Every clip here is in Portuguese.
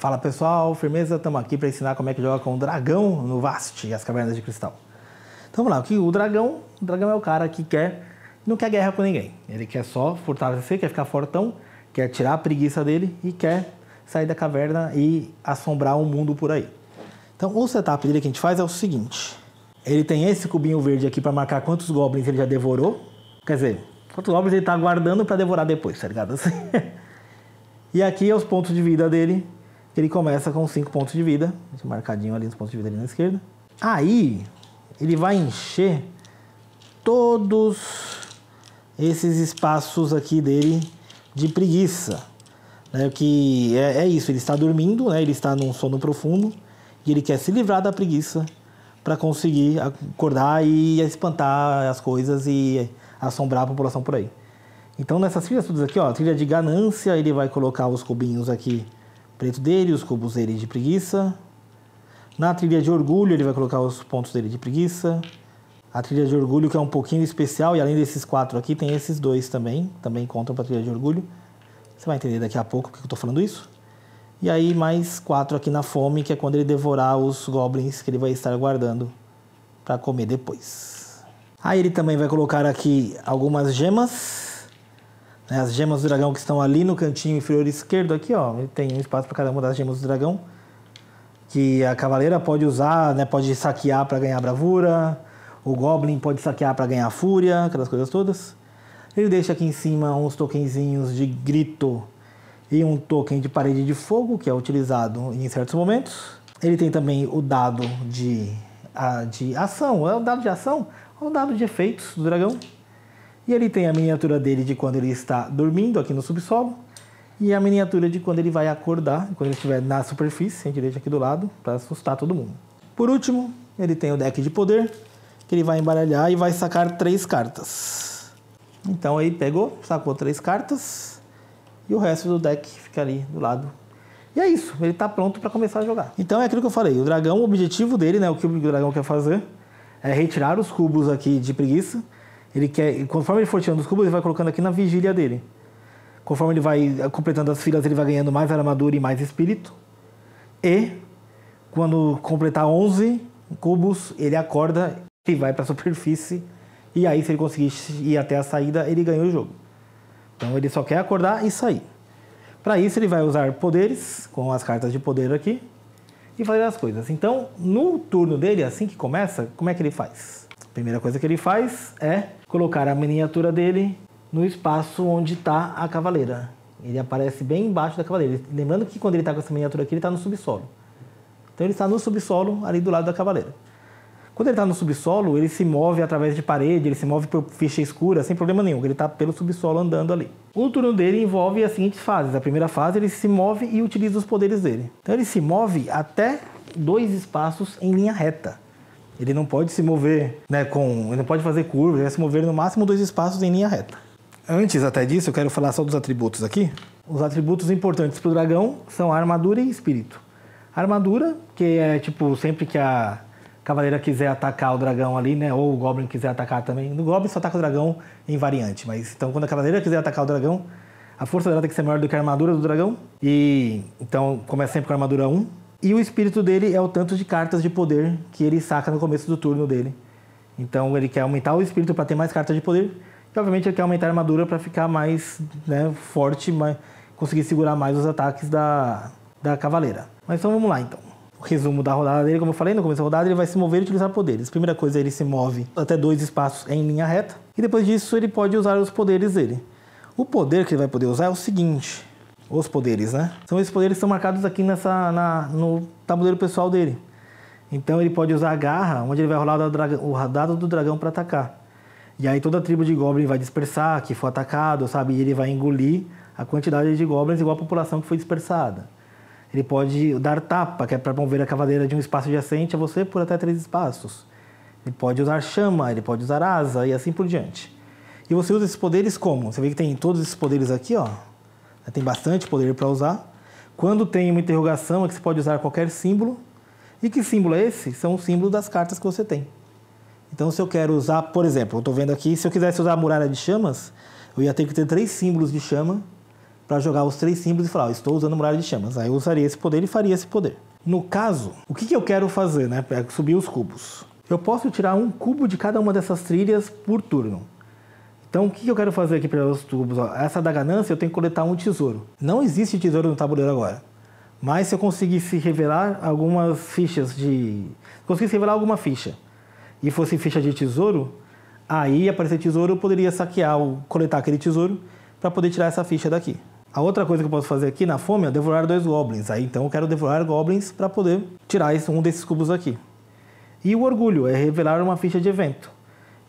Fala pessoal, firmeza, estamos aqui para ensinar como é que joga com o dragão no Vast, e as cavernas de cristal. Então vamos lá, o dragão, o dragão é o cara que quer, não quer guerra com ninguém. Ele quer só fortalecer, quer ficar fortão, quer tirar a preguiça dele e quer sair da caverna e assombrar o um mundo por aí. Então o setup dele que a gente faz é o seguinte, ele tem esse cubinho verde aqui para marcar quantos goblins ele já devorou, quer dizer, quantos goblins ele está guardando para devorar depois, tá ligado? e aqui é os pontos de vida dele ele começa com 5 pontos de vida, marcadinho ali nos pontos de vida ali na esquerda. Aí, ele vai encher todos esses espaços aqui dele de preguiça. Né? Que é, é isso, ele está dormindo, né? ele está num sono profundo e ele quer se livrar da preguiça para conseguir acordar e espantar as coisas e assombrar a população por aí. Então nessas trilhas todas aqui, ó, trilha de ganância, ele vai colocar os cubinhos aqui preto dele, os cubos dele de preguiça. Na trilha de orgulho, ele vai colocar os pontos dele de preguiça. A trilha de orgulho, que é um pouquinho especial, e além desses quatro aqui, tem esses dois também, também contam para a trilha de orgulho. Você vai entender daqui a pouco porque eu estou falando isso. E aí, mais quatro aqui na fome, que é quando ele devorar os goblins que ele vai estar guardando para comer depois. Aí ele também vai colocar aqui algumas gemas né, as gemas do dragão que estão ali no cantinho inferior esquerdo aqui, ó, tem um espaço para cada uma das gemas do dragão que a cavaleira pode usar, né, pode saquear para ganhar bravura, o goblin pode saquear para ganhar fúria, aquelas coisas todas. Ele deixa aqui em cima uns tokenzinhos de grito e um token de parede de fogo, que é utilizado em certos momentos. Ele tem também o dado de, a, ah, de ação, é o dado de ação, é o dado de efeitos do dragão. E ele tem a miniatura dele de quando ele está dormindo aqui no subsolo e a miniatura de quando ele vai acordar, quando ele estiver na superfície, em direito aqui do lado, para assustar todo mundo. Por último, ele tem o deck de poder, que ele vai embaralhar e vai sacar três cartas. Então aí pegou, sacou três cartas e o resto do deck fica ali do lado. E é isso, ele está pronto para começar a jogar. Então é aquilo que eu falei, o dragão, o objetivo dele, né, o que o dragão quer fazer, é retirar os cubos aqui de preguiça ele quer, conforme ele for tirando os cubos, ele vai colocando aqui na vigília dele. Conforme ele vai eh, completando as filas, ele vai ganhando mais armadura e mais espírito. E quando completar 11 cubos, ele acorda e vai para a superfície. E aí, se ele conseguir ir até a saída, ele ganha o jogo. Então ele só quer acordar e sair. Para isso, ele vai usar poderes, com as cartas de poder aqui, e fazer as coisas. Então, no turno dele, assim que começa, como é que ele faz? A primeira coisa que ele faz é colocar a miniatura dele no espaço onde está a cavaleira. Ele aparece bem embaixo da cavaleira. Lembrando que quando ele está com essa miniatura aqui, ele está no subsolo. Então ele está no subsolo, ali do lado da cavaleira. Quando ele está no subsolo, ele se move através de parede, ele se move por ficha escura, sem problema nenhum, ele está pelo subsolo andando ali. O turno dele envolve as seguintes fases. A primeira fase, ele se move e utiliza os poderes dele. Então ele se move até dois espaços em linha reta. Ele não pode se mover, né, com, ele não pode fazer curva, ele vai se mover no máximo dois espaços em linha reta. Antes até disso, eu quero falar só dos atributos aqui. Os atributos importantes para o dragão são a armadura e espírito. A armadura, que é tipo sempre que a cavaleira quiser atacar o dragão ali, né, ou o goblin quiser atacar também. No goblin só ataca o dragão em variante, mas então quando a cavaleira quiser atacar o dragão, a força dela tem que ser maior do que a armadura do dragão. E então começa sempre com a armadura 1, e o espírito dele é o tanto de cartas de poder que ele saca no começo do turno dele. Então ele quer aumentar o espírito para ter mais cartas de poder. E obviamente ele quer aumentar a armadura para ficar mais né, forte, mais, conseguir segurar mais os ataques da, da cavaleira. Mas então vamos lá então. O resumo da rodada dele, como eu falei, no começo da rodada ele vai se mover e utilizar poderes. Primeira coisa, ele se move até dois espaços em linha reta. E depois disso ele pode usar os poderes dele. O poder que ele vai poder usar é o seguinte: os poderes, né? São então, esses poderes que são marcados aqui nessa, na, no tabuleiro pessoal dele. Então ele pode usar a garra, onde ele vai rolar o dado do dragão para atacar. E aí toda a tribo de goblin vai dispersar, que for atacado, sabe? E ele vai engolir a quantidade de goblins igual a população que foi dispersada. Ele pode dar tapa, que é para mover a cavaleira de um espaço adjacente a você por até três espaços. Ele pode usar chama, ele pode usar asa e assim por diante. E você usa esses poderes como? Você vê que tem todos esses poderes aqui, ó tem bastante poder para usar. Quando tem uma interrogação, é que você pode usar qualquer símbolo. E que símbolo é esse? São os símbolos das cartas que você tem. Então, se eu quero usar, por exemplo, eu estou vendo aqui, se eu quisesse usar a muralha de chamas, eu ia ter que ter três símbolos de chama para jogar os três símbolos e falar, oh, estou usando muralha de chamas. Aí eu usaria esse poder e faria esse poder. No caso, o que, que eu quero fazer, né? subir os cubos. Eu posso tirar um cubo de cada uma dessas trilhas por turno. Então, o que eu quero fazer aqui para os tubos? essa da ganância, eu tenho que coletar um tesouro. Não existe tesouro no tabuleiro agora. Mas se eu conseguisse revelar algumas fichas de... Conseguisse revelar alguma ficha e fosse ficha de tesouro, aí aparecer tesouro, eu poderia saquear, ou coletar aquele tesouro para poder tirar essa ficha daqui. A outra coisa que eu posso fazer aqui na fome é devorar dois goblins. Aí então eu quero devorar goblins para poder tirar um desses cubos aqui. E o orgulho é revelar uma ficha de evento.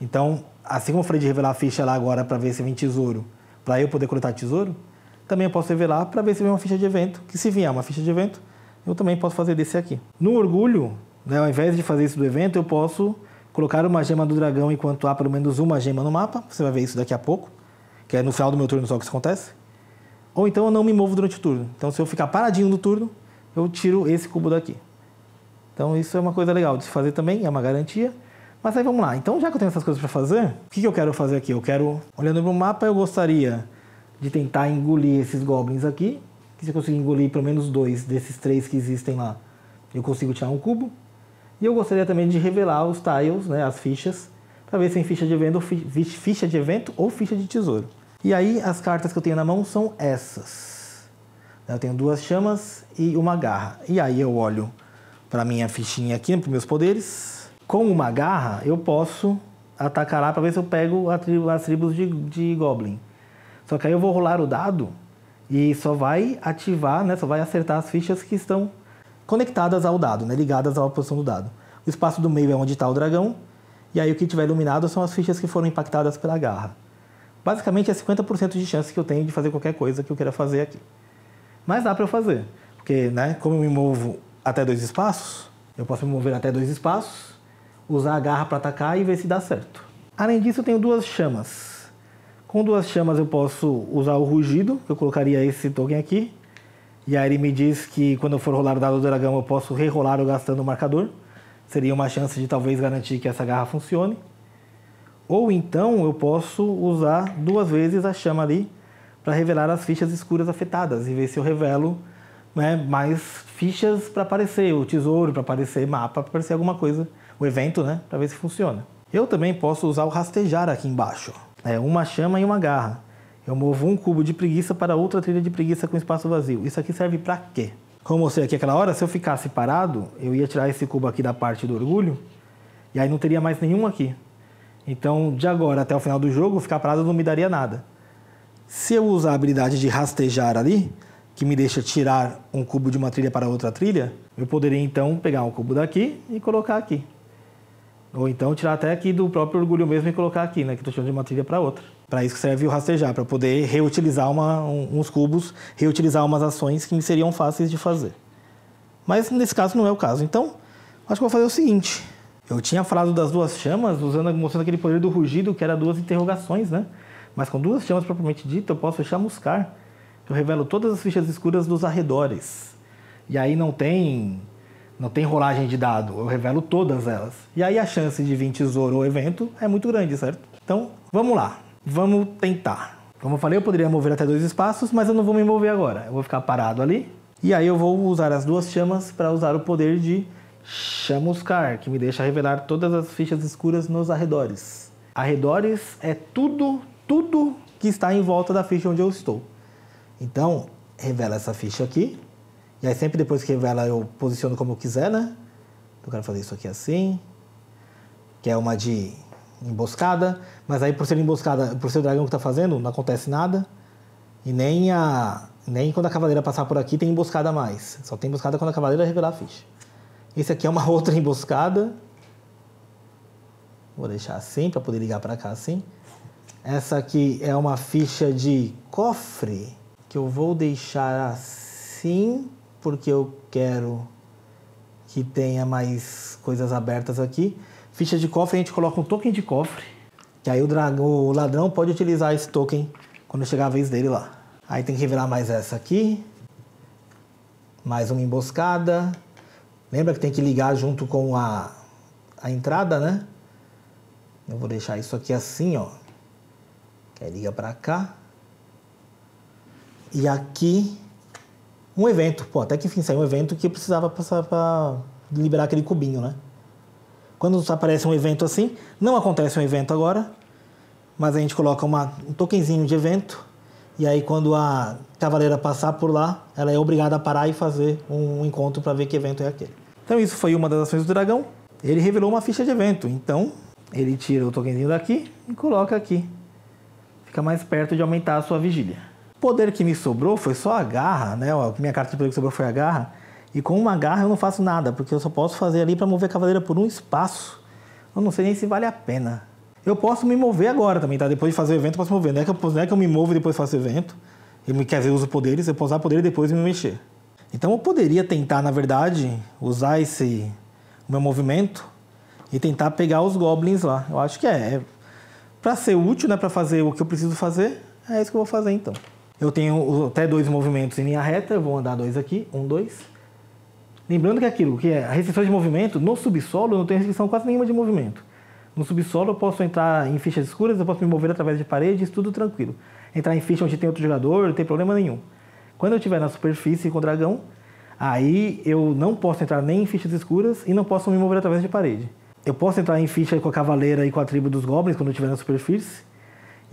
Então assim como eu falei de revelar a ficha lá agora para ver se vem tesouro, para eu poder coletar tesouro, também eu posso revelar para ver se vem uma ficha de evento, que se vier uma ficha de evento, eu também posso fazer desse aqui. No orgulho, né, ao invés de fazer isso do evento, eu posso colocar uma gema do dragão enquanto há pelo menos uma gema no mapa, você vai ver isso daqui a pouco, que é no final do meu turno só que isso acontece. Ou então eu não me movo durante o turno. Então se eu ficar paradinho no turno, eu tiro esse cubo daqui. Então isso é uma coisa legal de se fazer também, é uma garantia. Mas aí vamos lá. Então, já que eu tenho essas coisas para fazer, o que, que eu quero fazer aqui? Eu quero, olhando para o mapa, eu gostaria de tentar engolir esses goblins aqui. Que se eu conseguir engolir pelo menos dois desses três que existem lá, eu consigo tirar um cubo. E eu gostaria também de revelar os tiles, né, as fichas, para ver se tem ficha de evento, ficha de evento ou ficha de tesouro. E aí as cartas que eu tenho na mão são essas. Eu tenho duas chamas e uma garra. E aí eu olho para minha fichinha aqui, para meus poderes com uma garra, eu posso atacar lá para ver se eu pego tribo, as tribos de, de Goblin. Só que aí eu vou rolar o dado e só vai ativar, né, só vai acertar as fichas que estão conectadas ao dado, né, ligadas à posição do dado. O espaço do meio é onde está o dragão, e aí o que tiver iluminado são as fichas que foram impactadas pela garra. Basicamente é 50% de chance que eu tenho de fazer qualquer coisa que eu queira fazer aqui. Mas dá para eu fazer, porque né, como eu me movo até dois espaços, eu posso me mover até dois espaços, usar a garra para atacar e ver se dá certo. Além disso, eu tenho duas chamas. Com duas chamas eu posso usar o rugido, que eu colocaria esse token aqui. E aí ele me diz que quando eu for rolar o dado do dragão eu posso rerolar o gastando o marcador. Seria uma chance de talvez garantir que essa garra funcione. Ou então eu posso usar duas vezes a chama ali para revelar as fichas escuras afetadas e ver se eu revelo né, mais fichas para aparecer, o tesouro para aparecer, mapa para aparecer alguma coisa o evento, né, para ver se funciona. Eu também posso usar o rastejar aqui embaixo. É uma chama e uma garra. Eu movo um cubo de preguiça para outra trilha de preguiça com espaço vazio. Isso aqui serve para quê? Como eu mostrei aqui aquela hora, se eu ficasse parado, eu ia tirar esse cubo aqui da parte do orgulho e aí não teria mais nenhum aqui. Então, de agora até o final do jogo, ficar parado não me daria nada. Se eu usar a habilidade de rastejar ali, que me deixa tirar um cubo de uma trilha para outra trilha, eu poderia então pegar um cubo daqui e colocar aqui. Ou então tirar até aqui do próprio orgulho mesmo e colocar aqui, né? Que estou tirando de uma trilha para outra. Para isso que serve o rastejar, para poder reutilizar uma, um, uns cubos, reutilizar umas ações que me seriam fáceis de fazer. Mas nesse caso não é o caso. Então, acho que vou fazer o seguinte. Eu tinha falado das duas chamas, usando, mostrando aquele poder do rugido, que era duas interrogações, né? Mas com duas chamas propriamente dita, eu posso fechar muscar. Eu revelo todas as fichas escuras dos arredores. E aí não tem não tem rolagem de dado, eu revelo todas elas. E aí a chance de vir tesouro ou evento é muito grande, certo? Então, vamos lá. Vamos tentar. Como eu falei, eu poderia mover até dois espaços, mas eu não vou me mover agora. Eu vou ficar parado ali. E aí eu vou usar as duas chamas para usar o poder de chamuscar, que me deixa revelar todas as fichas escuras nos arredores. Arredores é tudo, tudo que está em volta da ficha onde eu estou. Então, revela essa ficha aqui. E aí sempre depois que revela eu posiciono como eu quiser, né? Eu quero fazer isso aqui assim. Que é uma de emboscada. Mas aí por ser emboscada, por ser o dragão que tá fazendo, não acontece nada. E nem a. Nem quando a cavaleira passar por aqui tem emboscada mais. Só tem emboscada quando a cavaleira revelar a ficha. Esse aqui é uma outra emboscada. Vou deixar assim para poder ligar para cá assim. Essa aqui é uma ficha de cofre que eu vou deixar assim porque eu quero que tenha mais coisas abertas aqui. Ficha de cofre, a gente coloca um token de cofre, que aí o, dragão, o ladrão pode utilizar esse token quando chegar a vez dele lá. Aí tem que revelar mais essa aqui. Mais uma emboscada. Lembra que tem que ligar junto com a, a entrada, né? Eu vou deixar isso aqui assim, ó. Que aí liga pra cá. E aqui um evento, pô, até que enfim saiu um evento que precisava passar para liberar aquele cubinho, né? Quando aparece um evento assim, não acontece um evento agora, mas a gente coloca uma, um tokenzinho de evento e aí quando a cavaleira passar por lá, ela é obrigada a parar e fazer um encontro para ver que evento é aquele. Então isso foi uma das ações do dragão. Ele revelou uma ficha de evento, então ele tira o tokenzinho daqui e coloca aqui. Fica mais perto de aumentar a sua vigília poder que me sobrou foi só a garra, né? A minha carta de poder que sobrou foi a garra. E com uma garra eu não faço nada, porque eu só posso fazer ali para mover a cavaleira por um espaço. Eu não sei nem se vale a pena. Eu posso me mover agora também, tá? Depois de fazer o evento eu posso me mover. Não é que eu, é que eu me movo e depois faço o evento. Eu, quer dizer, eu uso poderes, eu posso usar poder e depois me mexer. Então eu poderia tentar, na verdade, usar esse meu movimento e tentar pegar os goblins lá. Eu acho que é, é para ser útil, né, para fazer o que eu preciso fazer, é isso que eu vou fazer então. Eu tenho até dois movimentos em linha reta, eu vou andar dois aqui, um, dois. Lembrando que aquilo que é a restrição de movimento, no subsolo eu não tenho restrição quase nenhuma de movimento. No subsolo eu posso entrar em fichas escuras, eu posso me mover através de paredes, tudo tranquilo. Entrar em ficha onde tem outro jogador, não tem problema nenhum. Quando eu estiver na superfície com o dragão, aí eu não posso entrar nem em fichas escuras e não posso me mover através de parede. Eu posso entrar em ficha com a cavaleira e com a tribo dos goblins quando eu estiver na superfície,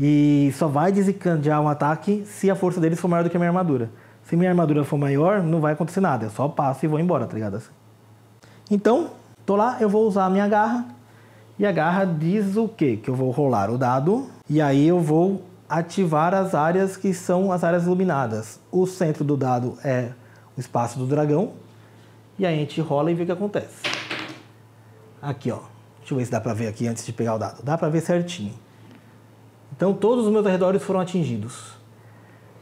e só vai desencadear um ataque se a força deles for maior do que a minha armadura. Se minha armadura for maior, não vai acontecer nada. Eu só passo e vou embora, tá ligado? Assim. Então, tô lá, eu vou usar a minha garra. E a garra diz o quê? Que eu vou rolar o dado. E aí eu vou ativar as áreas que são as áreas iluminadas. O centro do dado é o espaço do dragão. E aí a gente rola e vê o que acontece. Aqui, ó. Deixa eu ver se dá pra ver aqui antes de pegar o dado. Dá pra ver certinho. Então todos os meus arredores foram atingidos.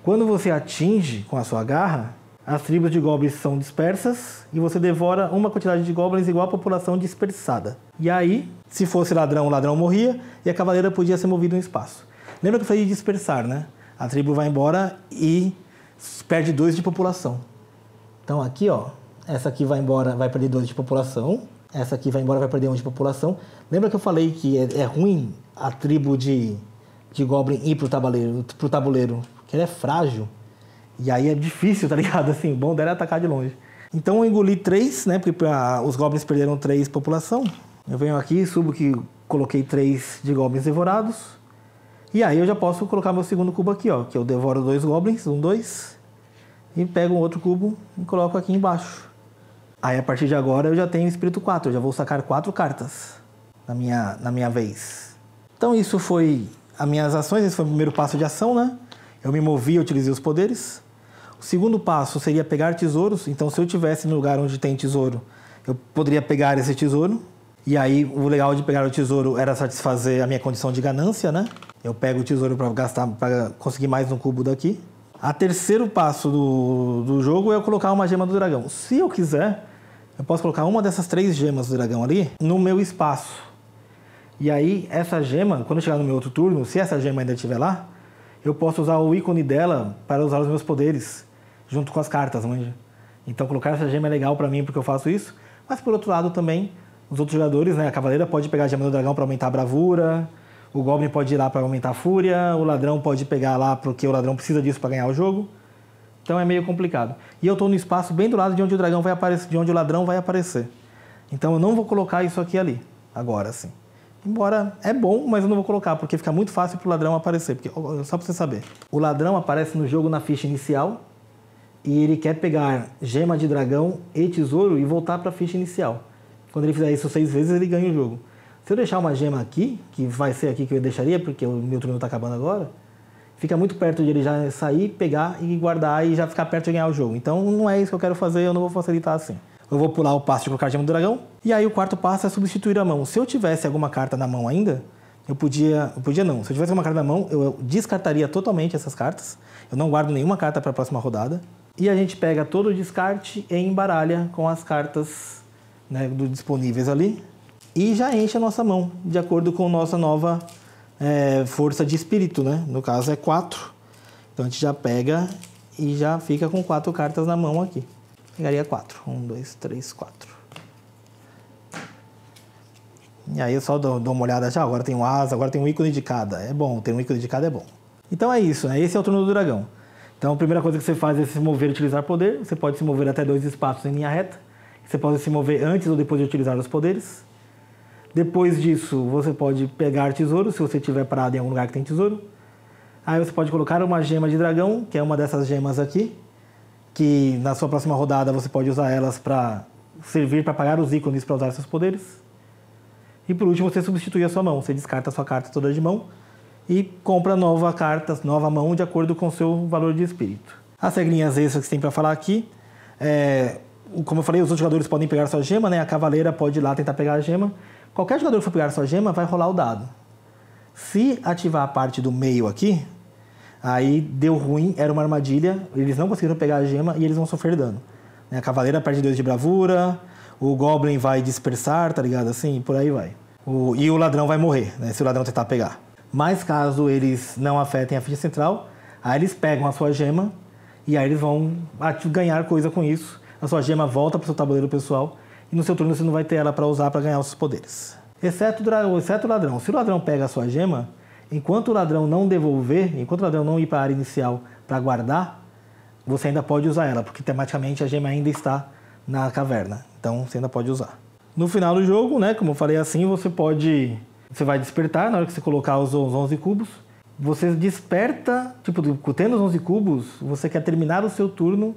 Quando você atinge com a sua garra, as tribos de goblins são dispersas e você devora uma quantidade de goblins igual à população dispersada. E aí, se fosse ladrão, o ladrão morria e a cavaleira podia ser movida no espaço. Lembra que eu falei de dispersar, né? A tribo vai embora e perde dois de população. Então aqui, ó, essa aqui vai embora, vai perder dois de população. Essa aqui vai embora, vai perder um de população. Lembra que eu falei que é, é ruim a tribo de de Goblin ir pro tabuleiro, pro tabuleiro. Porque ele é frágil. E aí é difícil, tá ligado? Assim, o bom dela é atacar de longe. Então eu engoli três, né? Porque ah, os Goblins perderam três população. Eu venho aqui, subo que coloquei três de Goblins devorados. E aí eu já posso colocar meu segundo cubo aqui, ó. Que eu devoro dois Goblins, um, dois. E pego um outro cubo e coloco aqui embaixo. Aí a partir de agora eu já tenho Espírito 4. Eu já vou sacar quatro cartas na minha, na minha vez. Então isso foi as minhas ações, esse foi o primeiro passo de ação, né? Eu me movi, eu utilizei os poderes. O segundo passo seria pegar tesouros. Então, se eu tivesse no lugar onde tem tesouro, eu poderia pegar esse tesouro. E aí, o legal de pegar o tesouro era satisfazer a minha condição de ganância, né? Eu pego o tesouro para gastar, para conseguir mais um cubo daqui. A terceiro passo do, do jogo é eu colocar uma gema do dragão. Se eu quiser, eu posso colocar uma dessas três gemas do dragão ali no meu espaço. E aí, essa gema, quando eu chegar no meu outro turno, se essa gema ainda estiver lá, eu posso usar o ícone dela para usar os meus poderes junto com as cartas, manja. Então, colocar essa gema é legal para mim porque eu faço isso. Mas, por outro lado, também, os outros jogadores, né? A cavaleira pode pegar a gema do dragão para aumentar a bravura, o goblin pode ir lá para aumentar a fúria, o ladrão pode pegar lá porque o ladrão precisa disso para ganhar o jogo. Então é meio complicado. E eu estou no espaço bem do lado de onde o dragão vai aparecer, de onde o ladrão vai aparecer. Então eu não vou colocar isso aqui ali, agora sim. Embora é bom, mas eu não vou colocar, porque fica muito fácil para o ladrão aparecer. Porque, só para você saber, o ladrão aparece no jogo na ficha inicial e ele quer pegar gema de dragão e tesouro e voltar para a ficha inicial. Quando ele fizer isso seis vezes, ele ganha o jogo. Se eu deixar uma gema aqui, que vai ser aqui que eu deixaria, porque o meu turno está acabando agora, fica muito perto de ele já sair, pegar e guardar e já ficar perto de ganhar o jogo. Então não é isso que eu quero fazer, eu não vou facilitar assim. Eu vou pular o passo de colocar a gema do dragão. E aí o quarto passo é substituir a mão. Se eu tivesse alguma carta na mão ainda, eu podia. Eu podia não. Se eu tivesse uma carta na mão, eu descartaria totalmente essas cartas. Eu não guardo nenhuma carta para a próxima rodada. E a gente pega todo o descarte e embaralha com as cartas né, do, disponíveis ali. E já enche a nossa mão, de acordo com nossa nova é, força de espírito, né? No caso é 4. Então a gente já pega e já fica com quatro cartas na mão aqui. Pegaria 4. 1, 2, 3, 4. E aí eu só dou, dou uma olhada já, agora tem um asa, agora tem um ícone de cada. É bom, ter um ícone de cada é bom. Então é isso, né? Esse é o turno do dragão. Então a primeira coisa que você faz é se mover e utilizar poder. Você pode se mover até dois espaços em linha reta. Você pode se mover antes ou depois de utilizar os poderes. Depois disso, você pode pegar tesouro, se você tiver parado em algum lugar que tem tesouro. Aí você pode colocar uma gema de dragão, que é uma dessas gemas aqui, que na sua próxima rodada você pode usar elas para servir para pagar os ícones para usar seus poderes. E por último, você substitui a sua mão. Você descarta a sua carta toda de mão e compra nova carta, nova mão, de acordo com o seu valor de espírito. As regrinhas extras que tem para falar aqui é, Como eu falei, os outros jogadores podem pegar sua gema, né? A cavaleira pode ir lá tentar pegar a gema. Qualquer jogador que for pegar sua gema vai rolar o dado. Se ativar a parte do meio aqui, Aí deu ruim, era uma armadilha, eles não conseguiram pegar a gema e eles vão sofrer dano. Né, a cavaleira perde dois de bravura, o goblin vai dispersar, tá ligado? Assim, por aí vai. O, e o ladrão vai morrer, né? Se o ladrão tentar pegar. Mas caso eles não afetem a ficha central, aí eles pegam a sua gema e aí eles vão ganhar coisa com isso. A sua gema volta pro seu tabuleiro pessoal e no seu turno você não vai ter ela para usar para ganhar os seus poderes. Exceto, exceto o ladrão. Se o ladrão pega a sua gema, Enquanto o ladrão não devolver, enquanto o ladrão não ir para a área inicial para guardar, você ainda pode usar ela, porque tematicamente a gema ainda está na caverna. Então você ainda pode usar. No final do jogo, né, como eu falei assim, você pode você vai despertar na hora que você colocar os 11 cubos. Você desperta, tipo, tendo os 11 cubos, você quer terminar o seu turno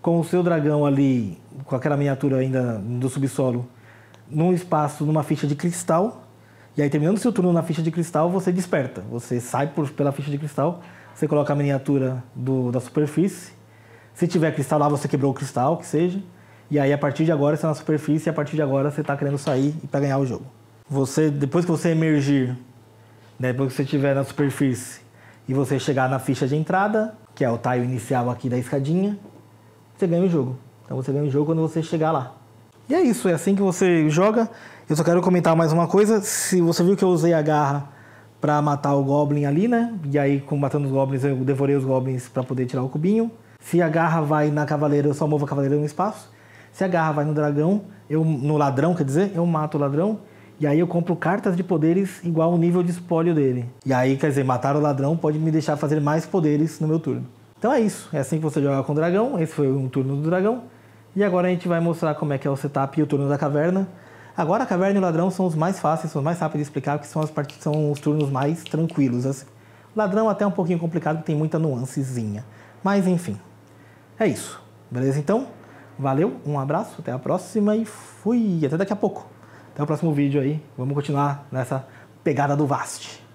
com o seu dragão ali, com aquela miniatura ainda do subsolo, num espaço, numa ficha de cristal, e aí, terminando seu turno na ficha de cristal, você desperta. Você sai por, pela ficha de cristal, você coloca a miniatura do, da superfície. Se tiver cristal lá, você quebrou o cristal, que seja. E aí, a partir de agora, você é na superfície e a partir de agora você está querendo sair para ganhar o jogo. Você, depois que você emergir, né, depois que você estiver na superfície e você chegar na ficha de entrada, que é o tile inicial aqui da escadinha, você ganha o jogo. Então você ganha o jogo quando você chegar lá. E é isso, é assim que você joga. Eu só quero comentar mais uma coisa. Se você viu que eu usei a garra para matar o Goblin ali, né? E aí, matando os Goblins, eu devorei os Goblins para poder tirar o cubinho. Se a garra vai na Cavaleira, eu só movo a Cavaleira no espaço. Se a garra vai no dragão, eu no ladrão, quer dizer, eu mato o ladrão. E aí eu compro cartas de poderes igual o nível de espólio dele. E aí, quer dizer, matar o ladrão pode me deixar fazer mais poderes no meu turno. Então é isso. É assim que você joga com o dragão. Esse foi um turno do dragão. E agora a gente vai mostrar como é que é o setup e o turno da caverna. Agora a caverna e o ladrão são os mais fáceis, são os mais rápidos de explicar, porque são, as part... são os turnos mais tranquilos. Assim. Ladrão até é um pouquinho complicado, tem muita nuancezinha. Mas enfim, é isso. Beleza então? Valeu, um abraço, até a próxima e fui. Até daqui a pouco. Até o próximo vídeo aí. Vamos continuar nessa pegada do Vast.